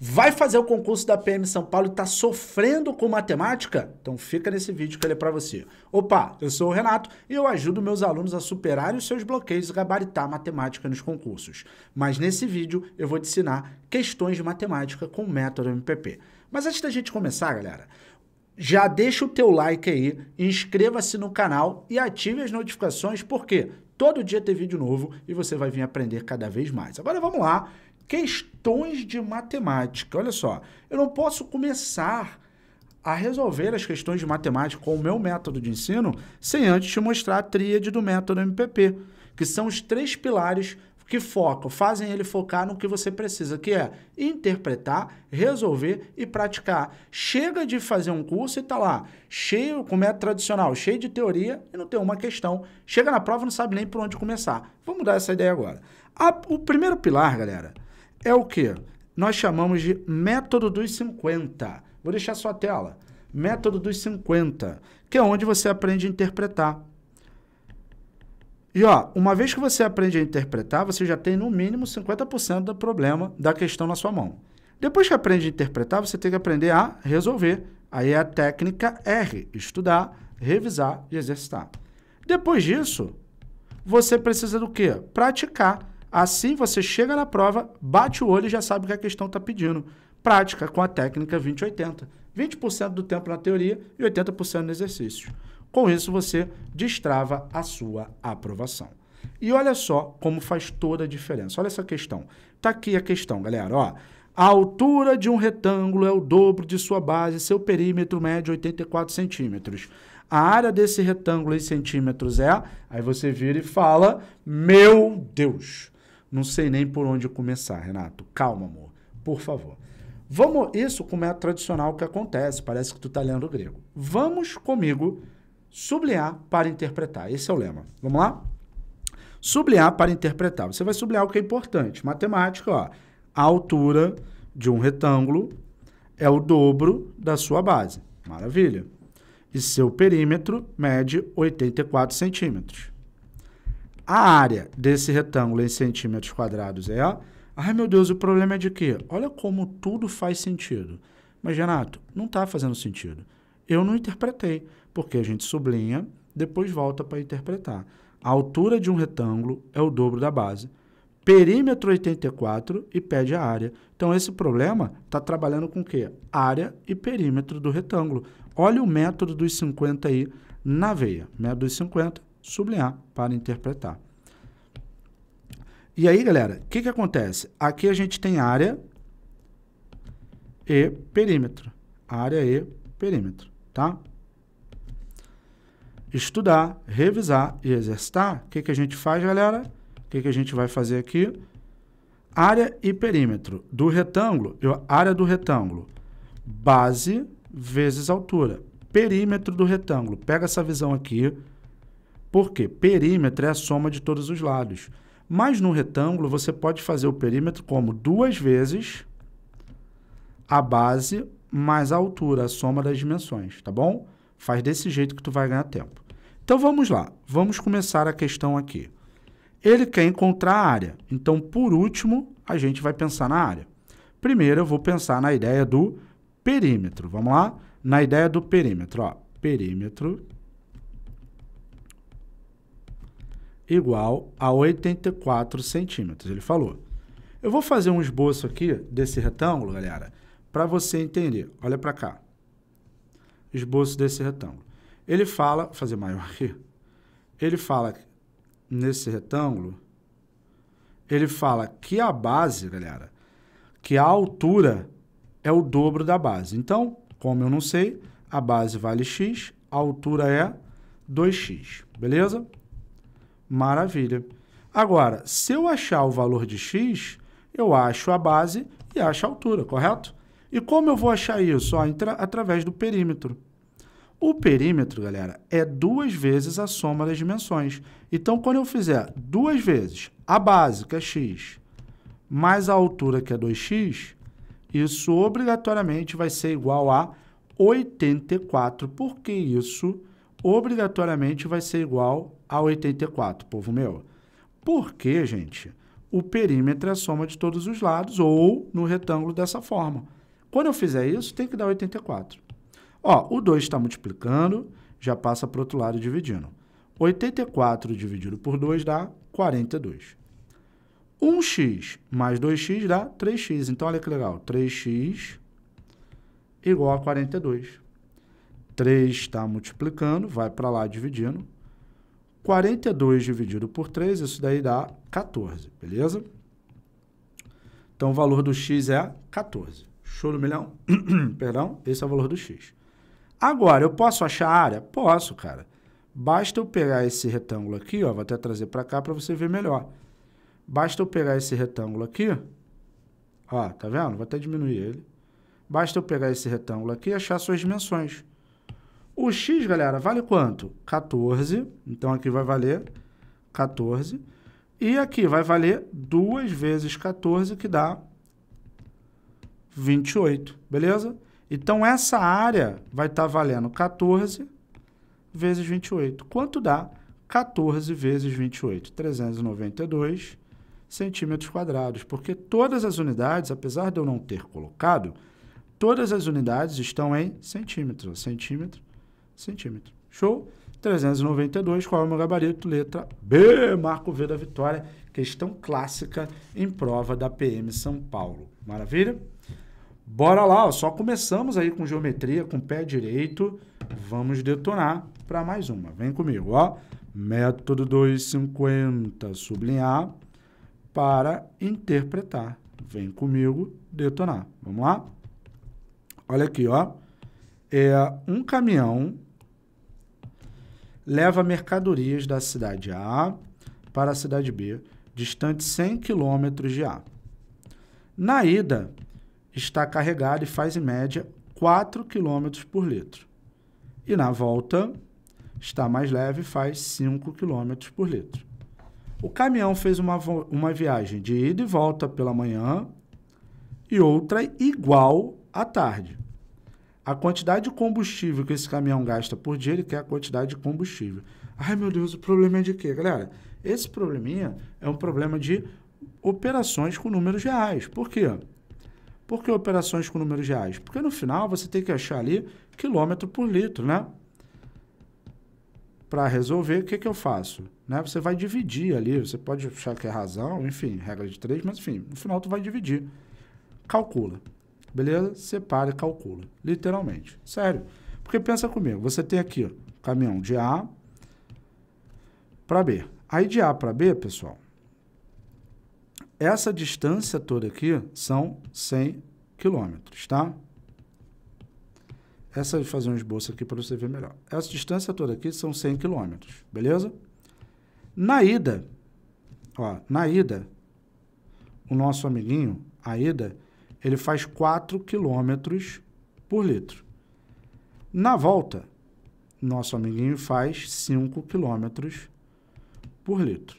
vai fazer o concurso da PM São Paulo e está sofrendo com matemática? Então fica nesse vídeo que ele é para você. Opa, eu sou o Renato e eu ajudo meus alunos a superarem os seus bloqueios e gabaritar matemática nos concursos. Mas nesse vídeo eu vou te ensinar questões de matemática com o método MPP. Mas antes da gente começar, galera, já deixa o teu like aí, inscreva-se no canal e ative as notificações, porque todo dia tem vídeo novo e você vai vir aprender cada vez mais. Agora vamos lá questões de matemática. Olha só, eu não posso começar a resolver as questões de matemática com o meu método de ensino sem antes te mostrar a tríade do método MPP, que são os três pilares que focam, fazem ele focar no que você precisa, que é interpretar, resolver e praticar. Chega de fazer um curso e tá lá, cheio, como é tradicional, cheio de teoria e não tem uma questão. Chega na prova e não sabe nem por onde começar. Vamos mudar essa ideia agora. A, o primeiro pilar, galera, é o que nós chamamos de método dos 50. Vou deixar sua tela. Método dos 50, que é onde você aprende a interpretar. E ó, uma vez que você aprende a interpretar, você já tem no mínimo 50% do problema da questão na sua mão. Depois que aprende a interpretar, você tem que aprender a resolver. Aí é a técnica R, estudar, revisar e exercitar. Depois disso, você precisa do quê? Praticar. Assim você chega na prova, bate o olho e já sabe o que a questão está pedindo. Prática com a técnica 20-80. 20% do tempo na teoria e 80% no exercício. Com isso você destrava a sua aprovação. E olha só como faz toda a diferença. Olha essa questão. Tá aqui a questão, galera. Ó, a altura de um retângulo é o dobro de sua base, seu perímetro mede 84 centímetros. A área desse retângulo em centímetros é. Aí você vira e fala: Meu Deus! Não sei nem por onde começar, Renato. Calma, amor. Por favor. Vamos, isso como é tradicional que acontece, parece que tu está lendo grego. Vamos comigo sublinhar para interpretar. Esse é o lema. Vamos lá? Sublinhar para interpretar. Você vai sublinhar o que é importante. Matemática, ó. A altura de um retângulo é o dobro da sua base. Maravilha. E seu perímetro mede 84 centímetros. A área desse retângulo em centímetros quadrados é a... Ai, meu Deus, o problema é de quê? Olha como tudo faz sentido. Mas, Renato, não está fazendo sentido. Eu não interpretei, porque a gente sublinha, depois volta para interpretar. A altura de um retângulo é o dobro da base. Perímetro 84 e pede a área. Então, esse problema está trabalhando com o quê? Área e perímetro do retângulo. Olha o método dos 50 aí na veia. Método dos 50, sublinhar para interpretar. E aí, galera, o que, que acontece? Aqui a gente tem área e perímetro. Área e perímetro, tá? Estudar, revisar e exercitar. O que, que a gente faz, galera? O que, que a gente vai fazer aqui? Área e perímetro do retângulo, eu, área do retângulo, base vezes altura. Perímetro do retângulo. Pega essa visão aqui, porque perímetro é a soma de todos os lados. Mas no retângulo você pode fazer o perímetro como duas vezes a base mais a altura, a soma das dimensões, tá bom? Faz desse jeito que tu vai ganhar tempo. Então vamos lá, vamos começar a questão aqui. Ele quer encontrar a área, então por último a gente vai pensar na área. Primeiro eu vou pensar na ideia do perímetro, vamos lá? Na ideia do perímetro, ó, perímetro igual a 84 centímetros. Ele falou. Eu vou fazer um esboço aqui desse retângulo, galera, para você entender. Olha para cá. Esboço desse retângulo. Ele fala, vou fazer maior aqui. Ele fala nesse retângulo, ele fala que a base, galera, que a altura é o dobro da base. Então, como eu não sei, a base vale x, a altura é 2x, beleza? Maravilha. Agora, se eu achar o valor de x, eu acho a base e acho a altura, correto? E como eu vou achar isso? Ó, através do perímetro. O perímetro, galera, é duas vezes a soma das dimensões. Então, quando eu fizer duas vezes a base, que é x, mais a altura, que é 2x, isso obrigatoriamente vai ser igual a 84, porque isso obrigatoriamente vai ser igual a 84, povo meu. Porque, gente? O perímetro é a soma de todos os lados, ou no retângulo dessa forma. Quando eu fizer isso, tem que dar 84. Ó, o 2 está multiplicando, já passa para o outro lado dividindo. 84 dividido por 2 dá 42. 1x mais 2x dá 3x. Então, olha que legal. 3x igual a 42. 3 está multiplicando, vai para lá dividindo. 42 dividido por 3, isso daí dá 14, beleza? Então, o valor do x é 14. Show do milhão? Perdão, esse é o valor do x. Agora, eu posso achar a área? Posso, cara. Basta eu pegar esse retângulo aqui, ó, vou até trazer para cá para você ver melhor. Basta eu pegar esse retângulo aqui, ó, tá vendo? Vou até diminuir ele. Basta eu pegar esse retângulo aqui e achar suas dimensões. O X, galera, vale quanto? 14. Então aqui vai valer 14. E aqui vai valer 2 vezes 14, que dá 28, beleza? Então essa área vai estar tá valendo 14 vezes 28. Quanto dá? 14 vezes 28, 392 centímetros quadrados, porque todas as unidades, apesar de eu não ter colocado, todas as unidades estão em centímetros, centímetro centímetro Show? 392, qual é o meu gabarito? Letra B, Marco V da Vitória, questão clássica em prova da PM São Paulo. Maravilha? Bora lá, ó, só começamos aí com geometria, com pé direito, vamos detonar para mais uma. Vem comigo, ó. Método 250, sublinhar para interpretar. Vem comigo, detonar. Vamos lá? Olha aqui, ó. É um caminhão leva mercadorias da cidade A para a cidade B, distante 100 km de A. Na ida, está carregado e faz em média 4 km por litro. E na volta, está mais leve e faz 5 km por litro. O caminhão fez uma, uma viagem de ida e volta pela manhã e outra igual à tarde. A quantidade de combustível que esse caminhão gasta por dia, ele quer a quantidade de combustível. Ai, meu Deus, o problema é de quê, galera? Esse probleminha é um problema de operações com números reais. Por quê? Por que operações com números reais? Porque no final você tem que achar ali quilômetro por litro, né? Para resolver, o que, que eu faço? Né? Você vai dividir ali, você pode achar que é razão, enfim, regra de três, mas enfim, no final tu vai dividir. Calcula. Beleza? Separa e calcula. Literalmente. Sério. Porque pensa comigo, você tem aqui, ó, caminhão de A para B. Aí de A para B, pessoal, essa distância toda aqui são 100 quilômetros, tá? Essa, vou fazer um esboço aqui para você ver melhor. Essa distância toda aqui são 100 quilômetros, beleza? Na ida, ó, na ida, o nosso amiguinho, a ida, ele faz 4 quilômetros por litro. Na volta, nosso amiguinho faz 5 quilômetros por litro.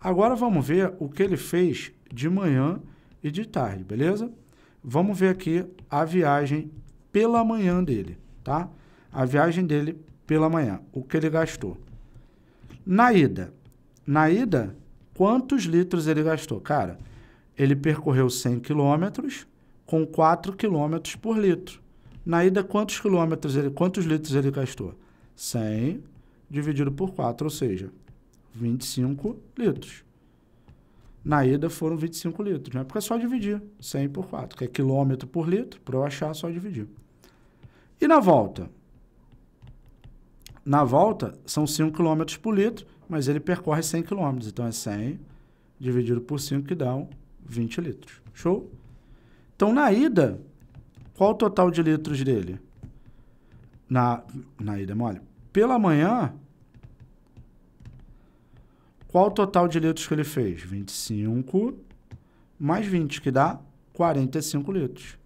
Agora vamos ver o que ele fez de manhã e de tarde, beleza? Vamos ver aqui a viagem pela manhã dele, tá? A viagem dele pela manhã, o que ele gastou. Na ida, na ida, quantos litros ele gastou? Cara, ele percorreu 100 quilômetros com 4 quilômetros por litro. Na ida, quantos quilômetros ele, quantos litros ele gastou? 100 dividido por 4, ou seja, 25 litros. Na ida foram 25 litros, né? Porque é só dividir 100 por 4, que é quilômetro por litro, para eu achar, é só dividir. E na volta? Na volta, são 5 km por litro, mas ele percorre 100 km. Então, é 100 dividido por 5 que dá 20 litros. Show? Então, na ida, qual o total de litros dele? Na, na ida é mole. Pela manhã, qual o total de litros que ele fez? 25 mais 20, que dá 45 litros.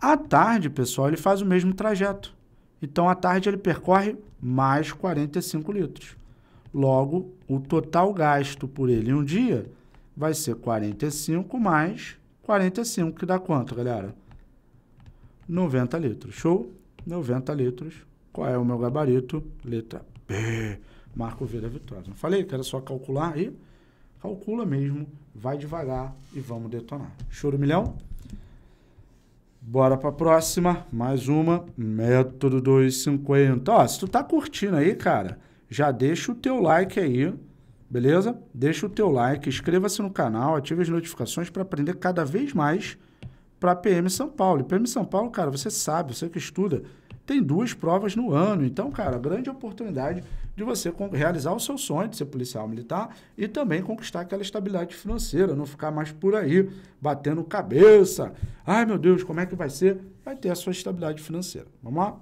À tarde, pessoal, ele faz o mesmo trajeto. Então, à tarde, ele percorre mais 45 litros. Logo, o total gasto por ele em um dia vai ser 45 mais 45, que dá quanto, galera? 90 litros. Show? 90 litros. Qual é o meu gabarito? Letra B. Marco V da vitória. Não falei que era só calcular aí? Calcula mesmo, vai devagar e vamos detonar. Choro milhão? Bora para a próxima, mais uma, método 250. Ó, se tu tá curtindo aí, cara, já deixa o teu like aí beleza? Deixa o teu like, inscreva-se no canal, ative as notificações para aprender cada vez mais para PM São Paulo. E PM São Paulo, cara, você sabe, você que estuda, tem duas provas no ano. Então, cara, grande oportunidade de você realizar o seu sonho de ser policial militar e também conquistar aquela estabilidade financeira, não ficar mais por aí batendo cabeça. Ai, meu Deus, como é que vai ser? Vai ter a sua estabilidade financeira. Vamos lá?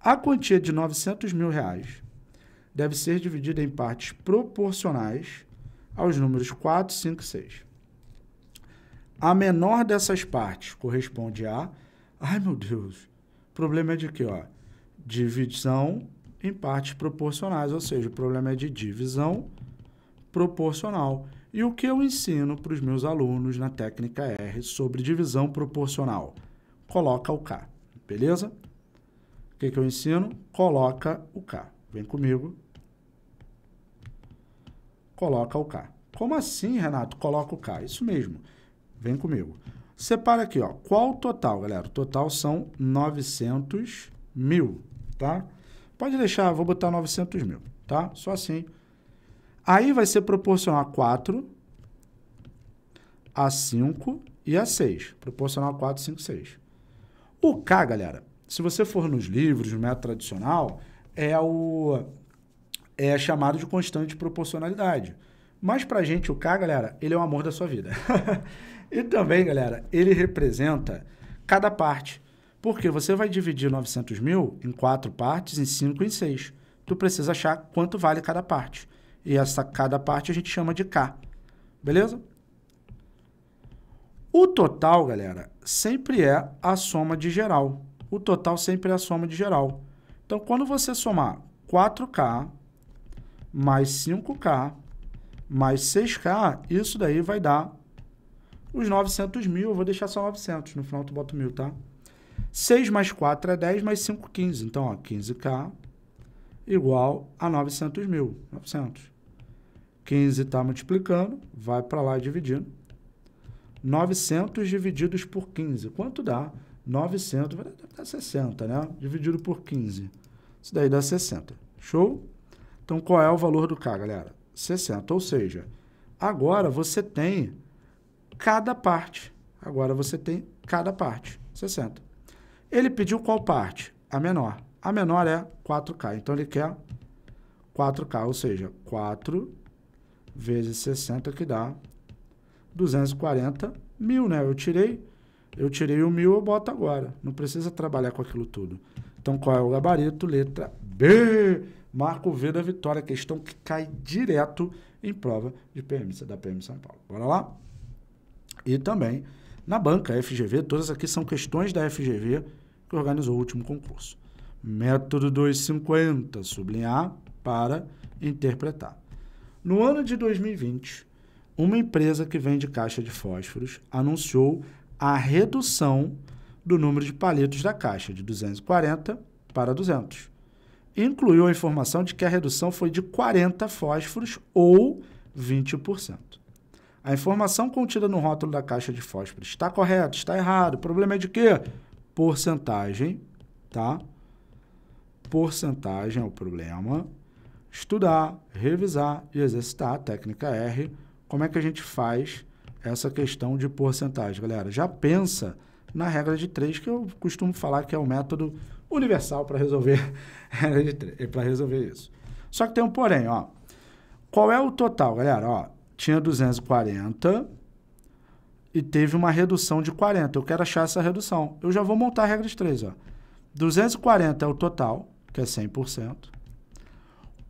A quantia de 900 mil reais deve ser dividida em partes proporcionais aos números 4, 5 e 6. A menor dessas partes corresponde a. Ai meu Deus! O problema é de quê? Ó? Divisão em partes proporcionais, ou seja, o problema é de divisão proporcional. E o que eu ensino para os meus alunos na técnica R sobre divisão proporcional? Coloca o K, beleza? O que, que eu ensino? Coloca o K. Vem comigo. Coloca o K. Como assim, Renato? Coloca o K. Isso mesmo. Vem comigo. Separa aqui, ó. Qual o total, galera? O total são 900 mil, tá? Pode deixar, vou botar 900 mil, tá? Só assim. Aí vai ser proporcional a 4, a 5 e a 6. Proporcional a 4, 5, 6. O K, galera, se você for nos livros, no método tradicional, é o é chamado de constante de proporcionalidade. Mas pra gente o K, galera, ele é o amor da sua vida. e também, galera, ele representa cada parte. Porque você vai dividir 900 mil em quatro partes, em cinco, em seis. Tu precisa achar quanto vale cada parte. E essa cada parte a gente chama de K. Beleza? O total, galera, sempre é a soma de geral. O total sempre é a soma de geral. Então, quando você somar 4K mais 5K mais 6K, isso daí vai dar os 900 mil. Eu vou deixar só 900, no final tu bota mil, tá? 6 mais 4 é 10, mais 5, 15. Então, ó, 15K igual a 900 mil, 900. 15 está multiplicando, vai para lá dividindo. 900 divididos por 15, quanto dá? 900, vai dar 60, né? Dividido por 15. Isso daí dá 60. Show? Então, qual é o valor do K, galera? 60. Ou seja, agora você tem cada parte. Agora você tem cada parte. 60. Ele pediu qual parte? A menor. A menor é 4K. Então, ele quer 4K, ou seja, 4 vezes 60 que dá 240 mil, né? Eu tirei eu tirei o mil, eu boto agora. Não precisa trabalhar com aquilo tudo. Então, qual é o gabarito? Letra B. Marco V da vitória, questão que cai direto em prova de PM, da PM São Paulo. Bora lá? E também na banca FGV, todas aqui são questões da FGV que organizou o último concurso. Método 250, sublinhar para interpretar. No ano de 2020, uma empresa que vende caixa de fósforos anunciou a redução do número de palitos da caixa, de 240 para 200. Incluiu a informação de que a redução foi de 40 fósforos ou 20%. A informação contida no rótulo da caixa de fósforos está correta, está errado. O problema é de quê? Porcentagem, tá? Porcentagem é o problema. Estudar, revisar e exercitar a técnica R. Como é que a gente faz essa questão de porcentagem, galera. Já pensa na regra de três, que eu costumo falar que é o método universal para resolver, para eh, resolver isso. Só que tem um porém, ó. Qual é o total, galera? Ó, tinha 240 e teve uma redução de 40. Eu quero achar essa redução. Eu já vou montar a regra de três, ó. 240 é o total, que é 100%.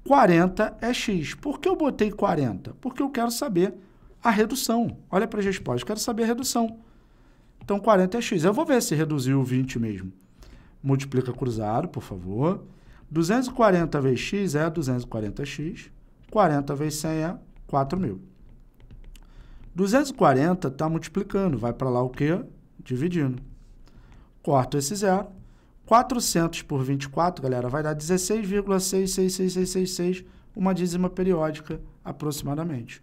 40 é x. Por que eu botei 40? Porque eu quero saber a redução. Olha para a resposta, quero saber a redução. Então, 40 é x. Eu vou ver se reduziu 20 mesmo. Multiplica cruzado, por favor. 240 vezes x é 240x. 40 vezes 100 é 4.000. 240 está multiplicando, vai para lá o quê? Dividindo. Corto esse zero. 400 por 24, galera, vai dar 16,66666, uma dízima periódica aproximadamente.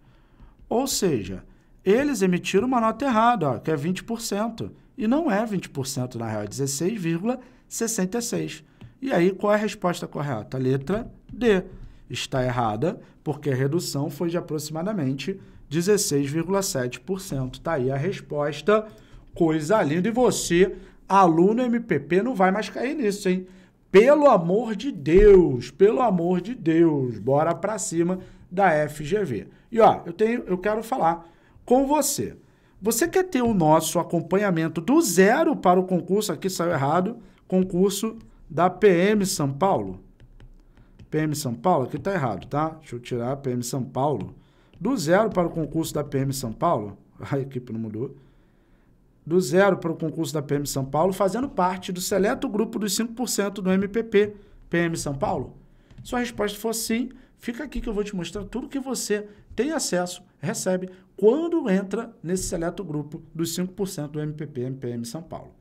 Ou seja, eles emitiram uma nota errada, ó, que é 20%. E não é 20%, na real, é 16,66%. E aí, qual é a resposta correta? Letra D. Está errada, porque a redução foi de aproximadamente 16,7%. Está aí a resposta. Coisa linda. E você, aluno MPP, não vai mais cair nisso, hein? Pelo amor de Deus, pelo amor de Deus, bora para cima da FGV. E ó, eu tenho, eu quero falar com você. Você quer ter o nosso acompanhamento do zero para o concurso aqui saiu errado, concurso da PM São Paulo? PM São Paulo, aqui tá errado, tá? Deixa eu tirar a PM São Paulo. Do zero para o concurso da PM São Paulo. A equipe não mudou do zero para o concurso da PM São Paulo, fazendo parte do seleto grupo dos 5% do MPP PM São Paulo? Se a resposta for sim, fica aqui que eu vou te mostrar tudo que você tem acesso, recebe, quando entra nesse seleto grupo dos 5% do MPP PM São Paulo.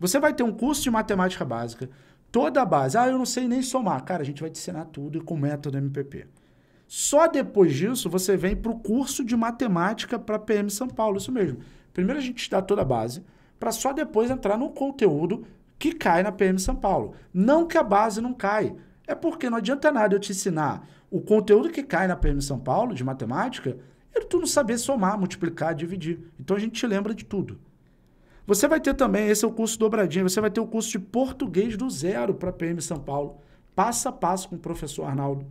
Você vai ter um curso de matemática básica, toda a base. Ah, eu não sei nem somar. Cara, a gente vai te ensinar tudo e com o método MPP. Só depois disso você vem para o curso de matemática para PM São Paulo, isso mesmo. Primeiro a gente te dá toda a base, para só depois entrar no conteúdo que cai na PM São Paulo. Não que a base não cai. É porque não adianta nada eu te ensinar o conteúdo que cai na PM São Paulo, de matemática, e tu não saber somar, multiplicar, dividir. Então a gente te lembra de tudo. Você vai ter também, esse é o curso dobradinho, você vai ter o curso de português do zero para PM São Paulo, passo a passo com o professor Arnaldo.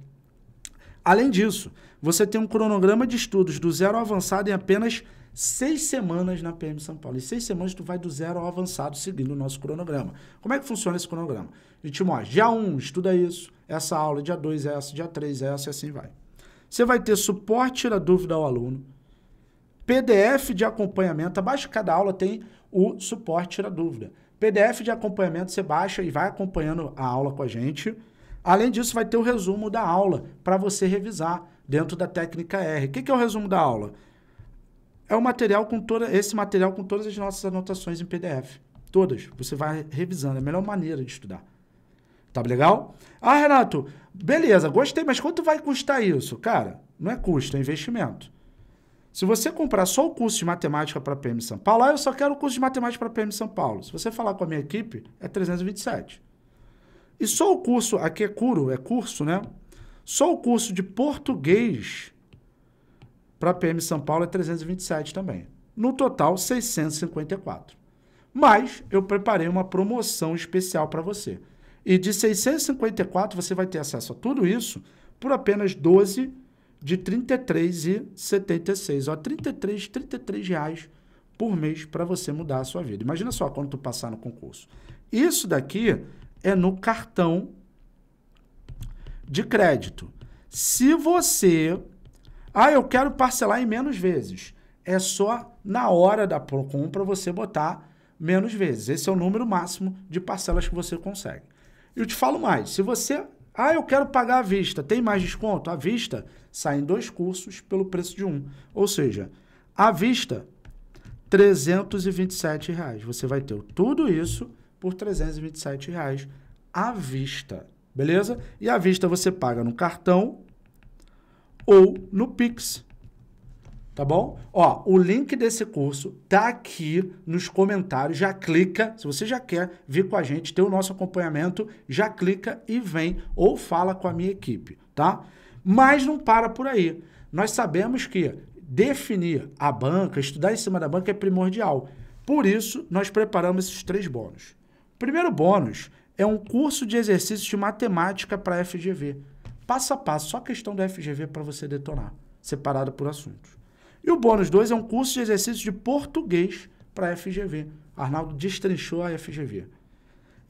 Além disso, você tem um cronograma de estudos do zero avançado em apenas seis semanas na PM São Paulo. E seis semanas tu vai do zero ao avançado, seguindo o nosso cronograma. Como é que funciona esse cronograma? A gente mostra, dia 1, um, estuda isso, essa aula, dia 2, essa, dia 3, essa, e assim vai. Você vai ter suporte, tira dúvida ao aluno, PDF de acompanhamento, abaixo de cada aula tem o suporte, tira dúvida. PDF de acompanhamento você baixa e vai acompanhando a aula com a gente. Além disso, vai ter o resumo da aula para você revisar dentro da técnica R. O que é o resumo da aula? é o material com toda, esse material com todas as nossas anotações em PDF. Todas. Você vai revisando. É a melhor maneira de estudar. Tá legal? Ah, Renato, beleza, gostei, mas quanto vai custar isso? Cara, não é custo, é investimento. Se você comprar só o curso de matemática para PM São Paulo, ah, eu só quero o curso de matemática para PM São Paulo. Se você falar com a minha equipe, é 327. E só o curso, aqui é curo, é curso, né? Só o curso de português para a PM São Paulo é 327 também. No total, 654. Mas eu preparei uma promoção especial para você. E de 654 você vai ter acesso a tudo isso por apenas 12 de 33,76. Ó, 33, 33 reais por mês para você mudar a sua vida. Imagina só quando tu passar no concurso. Isso daqui é no cartão de crédito. Se você ah, eu quero parcelar em menos vezes. É só na hora da compra você botar menos vezes. Esse é o número máximo de parcelas que você consegue. Eu te falo mais, se você... Ah, eu quero pagar à vista. Tem mais desconto? À vista saem dois cursos pelo preço de um. Ou seja, à vista, R$ Reais. Você vai ter tudo isso por R$ 327 reais à vista. Beleza? E à vista você paga no cartão ou no Pix. Tá bom? Ó, o link desse curso tá aqui nos comentários. Já clica. Se você já quer vir com a gente, ter o nosso acompanhamento, já clica e vem ou fala com a minha equipe, tá? Mas não para por aí. Nós sabemos que definir a banca, estudar em cima da banca é primordial. Por isso, nós preparamos esses três bônus. O primeiro bônus é um curso de exercícios de matemática para FGV passo a passo, só questão do FGV para você detonar, separada por assuntos. E o bônus 2 é um curso de exercício de português para FGV. Arnaldo destrinchou a FGV.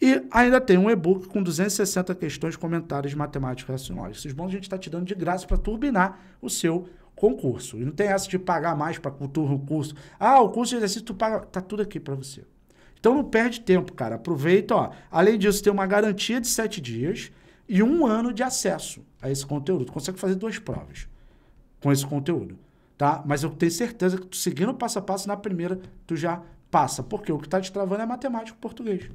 E ainda tem um e-book com 260 questões, comentários de matemática racionais. Esses bons a gente está te dando de graça para turbinar o seu concurso. E não tem essa de pagar mais para cultura o curso. Ah, o curso de exercício tu paga. Tá tudo aqui para você. Então não perde tempo, cara. Aproveita, ó. Além disso, tem uma garantia de 7 dias e um ano de acesso a esse conteúdo. Tu consegue fazer duas provas com esse conteúdo, tá? Mas eu tenho certeza que tu seguindo passo a passo, na primeira tu já passa. Porque o que está te travando é matemático português.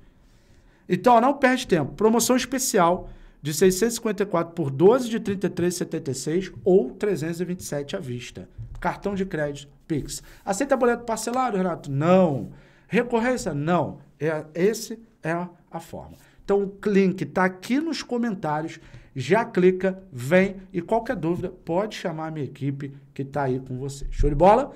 Então, não perde tempo. Promoção especial de 654 por 12 de 33,76 ou 327 à vista. Cartão de crédito Pix. Aceita boleto parcelado, Renato? Não. Recorrência? Não. É, esse é a forma. Então o link está aqui nos comentários. Já clica, vem e qualquer dúvida pode chamar a minha equipe que está aí com você. Show de bola?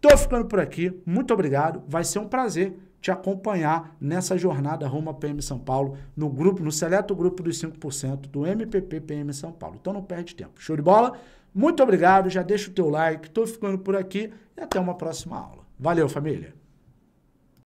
Tô ficando por aqui. Muito obrigado. Vai ser um prazer te acompanhar nessa jornada rumo a PM São Paulo, no grupo, no seleto grupo dos 5% do MPP PM São Paulo. Então não perde tempo. Show de bola? Muito obrigado, já deixa o teu like, tô ficando por aqui e até uma próxima aula. Valeu, família!